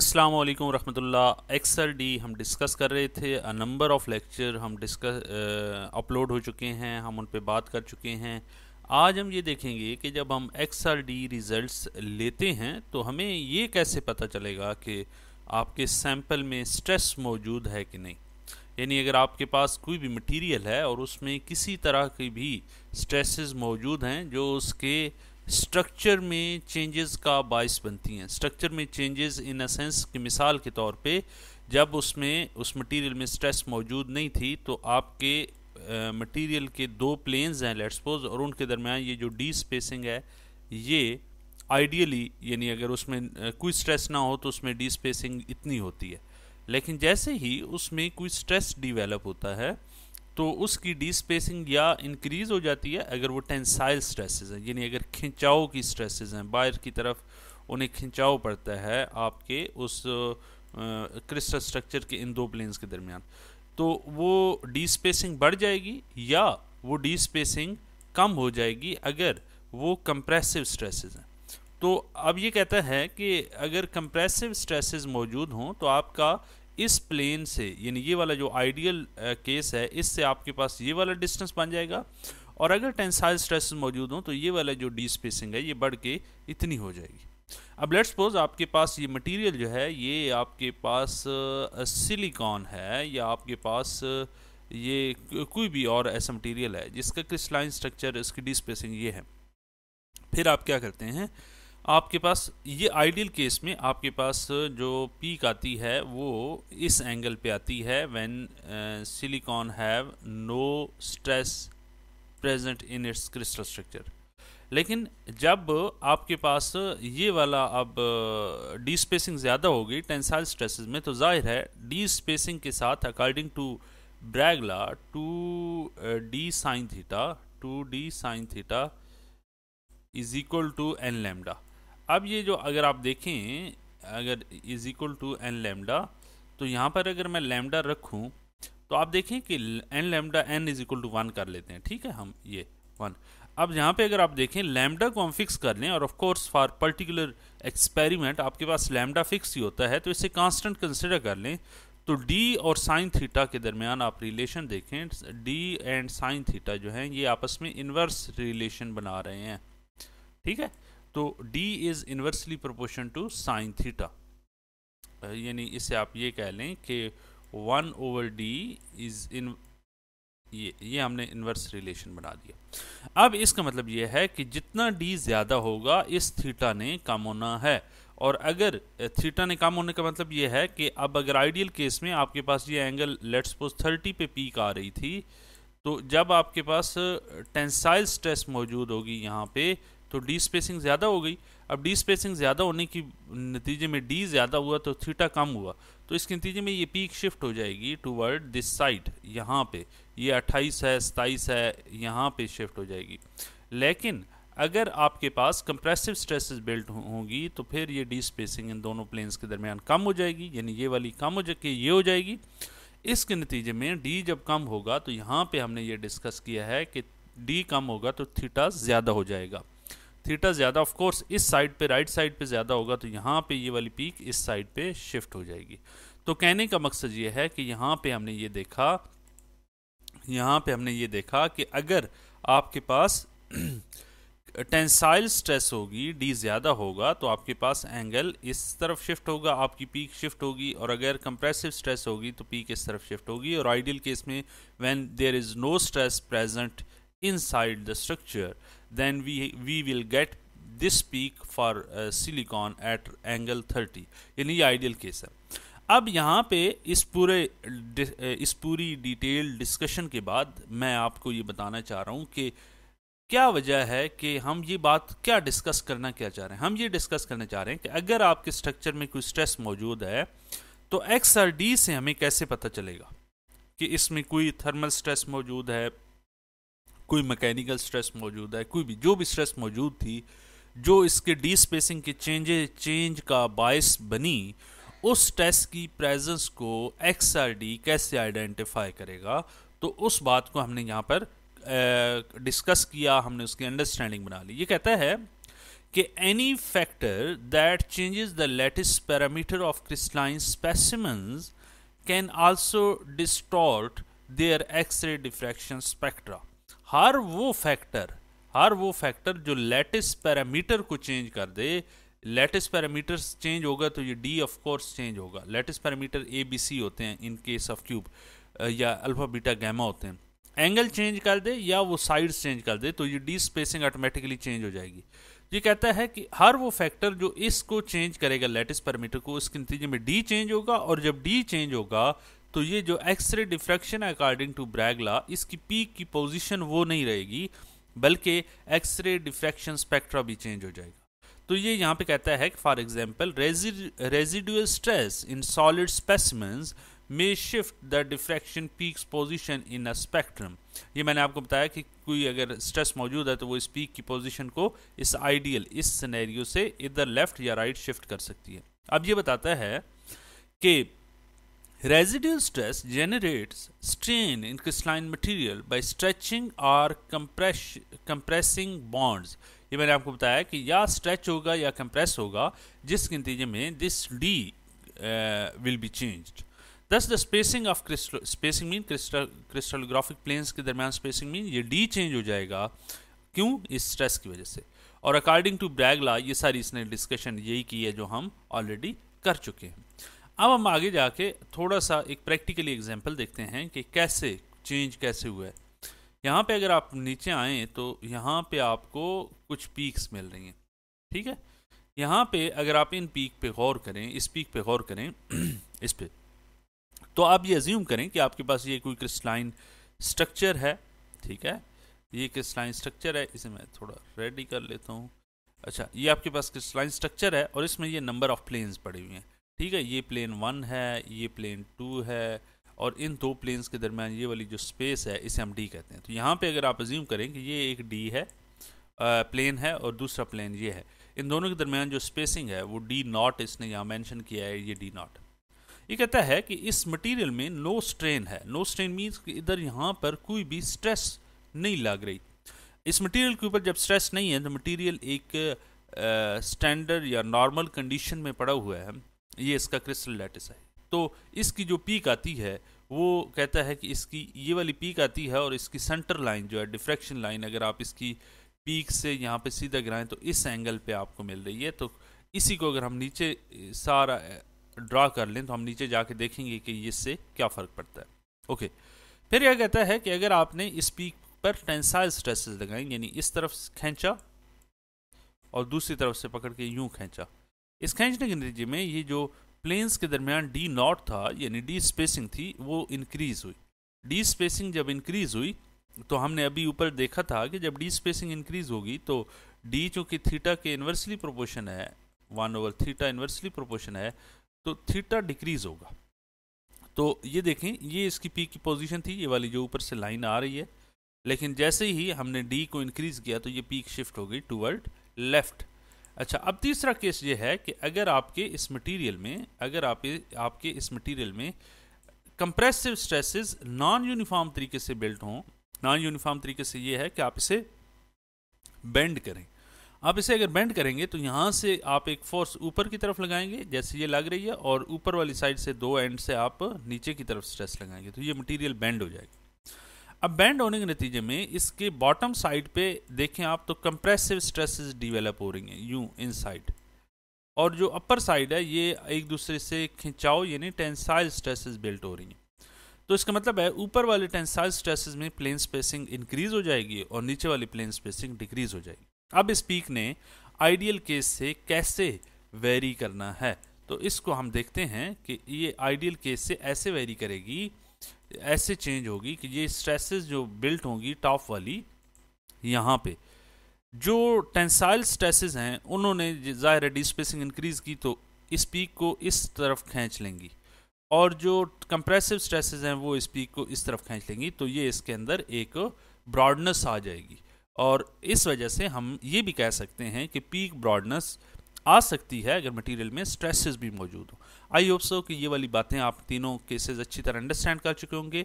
अस्सलाम वालेकुम रहमतुल्लाह एक्सर डी हम डिस्कस कर रहे थे अ नंबर ऑफ़ लेक्चर हम डिस्कस अपलोड हो चुके हैं हम उन पर बात कर चुके हैं आज हम ये देखेंगे कि जब हम एक्स आर डी रिज़ल्ट लेते हैं तो हमें ये कैसे पता चलेगा कि आपके सैम्पल में स्ट्रेस मौजूद है कि नहीं यानी अगर आपके पास कोई भी मटीरियल है और उसमें किसी तरह की भी स्ट्रेसेस मौजूद हैं जो उसके स्ट्रक्चर में चेंजेस का बायस बनती हैं स्ट्रक्चर में चेंजेस इन अ सेंस की मिसाल के तौर पे जब उसमें उस मटेरियल में स्ट्रेस मौजूद नहीं थी तो आपके मटेरियल के दो प्लेन्स हैं लेट्स सपोज और उनके दरमियान ये जो डी स्पेसिंग है ये आइडियली यानी अगर उसमें कोई स्ट्रेस ना हो तो उसमें डी स्पेसिंग इतनी होती है लेकिन जैसे ही उसमें कोई स्ट्रेस डिवेलप होता है तो उसकी स्पेसिंग या इंक्रीज हो जाती है अगर वो टेंसाइल स्ट्रेसेस हैं यानी अगर खिंचाव की स्ट्रेसेस हैं बाहर की तरफ उन्हें खिंचाव पड़ता है आपके उस क्रिस्टल स्ट्रक्चर के इन दो प्लेन्स के दरमियान तो वो डी स्पेसिंग बढ़ जाएगी या वो डी स्पेसिंग कम हो जाएगी अगर वो कंप्रेसिव स्ट्रेसेस हैं तो अब ये कहता है कि अगर कंप्रेसिव स्ट्रेसेस मौजूद हों तो आपका इस प्लेन से यानी ये वाला जो आइडियल केस है इससे आपके पास ये वाला डिस्टेंस बन जाएगा और अगर टेंसाइल स्ट्रेस मौजूद हों तो ये वाला जो डी स्पेसिंग है ये बढ़ के इतनी हो जाएगी अब लेट्स सपोज आपके पास ये मटेरियल जो है ये आपके पास सिलिकॉन है या आपके पास ये कोई भी और ऐसा मटेरियल है जिसका क्रिस्टलाइन स्ट्रक्चर इसकी डी स्पेसिंग ये है फिर आप क्या करते हैं आपके पास ये आइडियल केस में आपके पास जो पीक आती है वो इस एंगल पे आती है when silicon have no stress present in its crystal structure लेकिन जब आपके पास ये वाला अब डी स्पेसिंग ज़्यादा होगी टेंसाइल स्ट्रेसेस में तो जाहिर है डी स्पेसिंग के साथ according to Bragg law two D sine theta two D sine theta is equal to N lambda अब ये जो अगर आप देखें अगर is equal to N lambda तो यहाँ पर अगर मैं लेमडा रखूँ तो आप देखें कि N lambda N is equal to one कर लेते हैं ठीक है हम ये वन अब यहाँ पे अगर आप देखें लेमडा को हम फिक्स कर लें और of course for particular experiment आपके पास लेमडा फिक्स ही होता है तो इसे कांस्टेंट कंसिडर कर लें तो डी और साइन थीटा के दरमियान आप रिलेशन देखें डी एंड साइन थीटा जो है ये आपस में इन्वर्स रिलेशन बना रहे हैं ठीक है तो d is inversely proportion to sine theta यानी इसे आप ये कह लें कि one over D is in ये ये हमने इन्वर्स रिलेशन बना दिया अब इसका मतलब ये है कि जितना डी ज़्यादा होगा इस थीटा ने कम होना है और अगर थीटा ने कम होने का मतलब ये है कि अब अगर आइडियल केस में आपके पास ये एंगल लेट्स सपोज थर्टी पे पीक आ रही थी तो जब आपके पास टेंसाइल स्ट्रेस मौजूद होगी यहाँ पे तो डी स्पेसिंग ज़्यादा हो गई अब डी स्पेसिंग ज़्यादा होने की नतीजे में डी ज़्यादा हुआ तो थीटा कम हुआ तो इसके नतीजे में ये पीक शिफ्ट हो जाएगी टूवर्ड दिस साइड यहाँ पे ये 28 है सताईस है यहाँ पे शिफ्ट हो जाएगी लेकिन अगर आपके पास कंप्रेसिव स्ट्रेसेस बिल्ट होंगी तो फिर ये डी स्पेसिंग इन दोनों प्लेन्स के दरमियान कम हो जाएगी यानी ये वाली कम हो जाए ये हो जाएगी इसके नतीजे में डी जब कम होगा तो यहाँ पे हमने ये डिस्कस किया है कि डी कम होगा तो थीटा ज़्यादा हो जाएगा थीटा ज़्यादा ऑफ कोर्स इस साइड पे राइट साइड पे ज़्यादा होगा तो यहाँ पे ये वाली पीक इस साइड पे शिफ्ट हो जाएगी तो कहने का मकसद ये है कि यहाँ पे हमने ये देखा यहाँ पे हमने ये देखा कि अगर आपके पास टेंसाइल स्ट्रेस होगी डी ज़्यादा होगा तो आपके पास एंगल इस तरफ शिफ्ट होगा आपकी पीक शिफ्ट होगी और अगर कंप्रेसिव स्ट्रेस होगी तो पीक इस तरफ शिफ्ट होगी और आइडियल केस में when there is no stress present inside the structure then we we will get this peak for uh, silicon at angle 30 यानी ideal case है अब यहाँ पे इस पूरे इस पूरी डिटेल डिस्कशन के बाद मैं आपको ये बताना चाह रहा हूँ कि क्या वजह है कि हम ये बात क्या डिस्कस करना क्या चाह रहे हैं हम ये डिस्कस करना चाह रहे हैं कि अगर आपके स्ट्रक्चर में कोई स्ट्रेस मौजूद है तो एक्स आर डी से हमें कैसे पता चलेगा कि इसमें कोई थर्मल स्ट्रेस मौजूद है कोई मैकेनिकल स्ट्रेस मौजूद है कोई भी जो भी स्ट्रेस मौजूद थी जो इसके डी स्पेसिंग के चेंजे चेंज का बायस बनी उस टेस्ट की प्रेजेंस को एक्स कैसे आइडेंटिफाई करेगा तो उस बात को हमने यहाँ पर डिस्कस किया हमने उसकी अंडरस्टैंडिंग बना ली ये कहता है कि any factor that changes the lattice parameter of crystalline specimens can also distort their X ray diffraction spectra हर वो फैक्टर हर वो फैक्टर जो लेटेस्ट पैरामीटर को चेंज कर दे लेटेस्ट पैरामीटर चेंज होगा तो ये डी ऑफ कोर्स चेंज होगा lattice parameter A B C होते हैं इन केस ऑफ क्यूब या अल्फा बीटा गैमा होते हैं एंगल चेंज कर दे या वो साइड्स चेंज कर दे तो ये डी स्पेसिंग ऑटोमेटिकली चेंज हो जाएगी ये कहता है कि हर वो फैक्टर जो इसको चेंज करेगा लेटेस्ट पैरामीटर को उसके नतीजे में डी चेंज होगा और जब डी चेंज होगा तो ये जो X ray diffraction according to Bragg law इसकी पीक की पोजीशन वो नहीं रहेगी बल्कि एक्सरे डिफ्रैक्शन स्पेक्ट्रा भी चेंज हो जाएगा तो ये यहाँ पे कहता है कि for example residual stress in solid specimens may shift the diffraction peaks position in a spectrum ये मैंने आपको बताया कि कोई अगर स्ट्रेस मौजूद है तो वो इस पीक की पोजिशन को इस आइडियल इस सिनेरियो से इधर लेफ्ट या राइट right शिफ्ट कर सकती है अब ये बताता है कि Residual stress generates strain in crystalline material by stretching or compress, compressing bonds. ये मैंने आपको बताया कि या स्ट्रेच होगा या कंप्रेस होगा जिसके नतीजे में this D will be changed thus the spacing of crystal spacing mean crystallographic planes के दरमियान स्पेसिंग मीन ये डी चेंज हो जाएगा क्यों इस स्ट्रेस की वजह से और अकॉर्डिंग टू ब्रैगला ये सारी इसने डिस्कशन यही की है जो हम ऑलरेडी कर चुके हैं अब हम आगे जाके थोड़ा सा एक प्रैक्टिकली एग्जाम्पल देखते हैं कि कैसे चेंज कैसे हुआ है यहाँ पे अगर आप नीचे आएँ तो यहाँ पे आपको कुछ पीक्स मिल रही हैं ठीक है यहाँ पे अगर आप इन पीक पे गौर करें इस पीक पे गौर करें इस पर तो आप ये अज्यूम करें कि आपके पास ये कोई क्रिस्टलाइन स्ट्रक्चर है ठीक है ये क्रिस्टलाइन स्ट्रक्चर है इसे मैं थोड़ा रेडी कर लेता हूँ अच्छा ये आपके पास क्रिस्टलाइन स्ट्रक्चर है और इसमें ये नंबर ऑफ प्लेन्स पड़े हुए हैं ठीक है ये प्लेन वन है ये प्लेन टू है और इन दो प्लेन्स के दरमियान ये वाली जो स्पेस है इसे हम डी कहते हैं तो यहाँ पे अगर आप अज्यूम करें कि ये एक डी है प्लेन है और दूसरा प्लेन ये है इन दोनों के दरमियान जो स्पेसिंग है वो डी नॉट इसने यहाँ मेंशन किया है ये डी नॉट ये कहता है कि इस मटेरियल में नो स्ट्रेन है नो स्ट्रेन मीन्स कि इधर यहाँ पर कोई भी स्ट्रेस नहीं लग रही इस मटेरियल के ऊपर जब स्ट्रेस नहीं है तो मटेरियल एक स्टैंडर्ड या नॉर्मल कंडीशन में पड़ा हुआ है ये इसका क्रिस्टल लैटिस है तो इसकी जो पीक आती है वो कहता है कि इसकी ये वाली पीक आती है और इसकी सेंटर लाइन जो है डिफ्रैक्शन लाइन अगर आप इसकी पीक से यहाँ पे सीधा गिराएं तो इस एंगल पे आपको मिल रही है तो इसी को अगर हम नीचे सारा ड्रा कर लें तो हम नीचे जाके देखेंगे कि इससे क्या फ़र्क पड़ता है ओके फिर यह कहता है कि अगर आपने इस पीक पर टेंसाइल स्ट्रेसेस लगाएं यानी इस तरफ खींचा और दूसरी तरफ से पकड़ के यूं खींचा स्कैंजनिक नतीजे में ये जो प्लेन्स के दरमियान डी नॉट था यानी डी स्पेसिंग थी वो इंक्रीज हुई डी स्पेसिंग जब इंक्रीज हुई तो हमने अभी ऊपर देखा था कि जब डी स्पेसिंग इंक्रीज होगी तो डी चूँकि थीटा के इन्वर्सली प्रोपोर्शन है one over theta inversely proportion है तो थीटा डिक्रीज होगा तो ये देखें ये इसकी पी की पोजीशन थी ये वाली जो ऊपर से लाइन आ रही है लेकिन जैसे ही हमने डी को इंक्रीज किया तो ये पीक शिफ्ट हो गई टूवर्ड लेफ्ट अच्छा अब तीसरा केस ये है कि अगर आपके इस मटेरियल में अगर आप आपके इस मटेरियल में कंप्रेसिव स्ट्रेसेस नॉन यूनिफॉर्म तरीके से बिल्ट हों नॉन यूनिफॉर्म तरीके से ये है कि आप इसे बेंड करें आप इसे अगर बेंड करेंगे तो यहाँ से आप एक फोर्स ऊपर की तरफ लगाएंगे जैसे ये लग रही है और ऊपर वाली साइड से दो एंड से आप नीचे की तरफ स्ट्रेस लगाएंगे तो ये मटेरियल बेंड हो जाएगी अब बैंड होने के नतीजे में इसके बॉटम साइड पे देखें आप तो कंप्रेसिव स्ट्रेसेस डिवेलप हो रही हैं यूं इन साइड और जो अपर साइड है ये एक दूसरे से खिंचाव यानी टेंसाइल स्ट्रेसेस बिल्ट हो रही हैं तो इसका मतलब है ऊपर वाले टेंसाइल स्ट्रेसेस में प्लेन स्पेसिंग इंक्रीज हो जाएगी और नीचे वाली प्लेन स्पेसिंग डिक्रीज हो जाएगी अब इस पीक ने आइडियल केस से कैसे वेरी करना है तो इसको हम देखते हैं कि ये आइडियल केस से ऐसे वेरी करेगी ऐसे चेंज होगी कि ये स्ट्रेसेस जो बिल्ट होंगी टॉप वाली यहाँ पे जो टेंसाइल स्ट्रेसेस हैं उन्होंने ज़ाहिर है डिस्पेसिंग इंक्रीज़ की तो इस पीक को इस तरफ खींच लेंगी और जो कंप्रेसिव स्ट्रेसेस हैं वो इस पीक को इस तरफ खींच लेंगी तो ये इसके अंदर एक ब्रॉडनेस आ जाएगी और इस वजह से हम ये भी कह सकते हैं कि पीक ब्रॉडनेस आ सकती है अगर मटेरियल में स्ट्रेसेस भी मौजूद हो आई होप सो कि ये वाली बातें आप तीनों केसेस अच्छी तरह अंडरस्टैंड कर चुके होंगे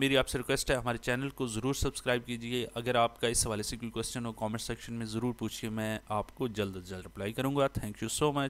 मेरी आपसे रिक्वेस्ट है हमारे चैनल को ज़रूर सब्सक्राइब कीजिए अगर आपका इस हवाले से कोई क्वेश्चन हो कमेंट सेक्शन में ज़रूर पूछिए मैं आपको जल्द अज जल्द रिप्लाई करूँगा थैंक यू सो मच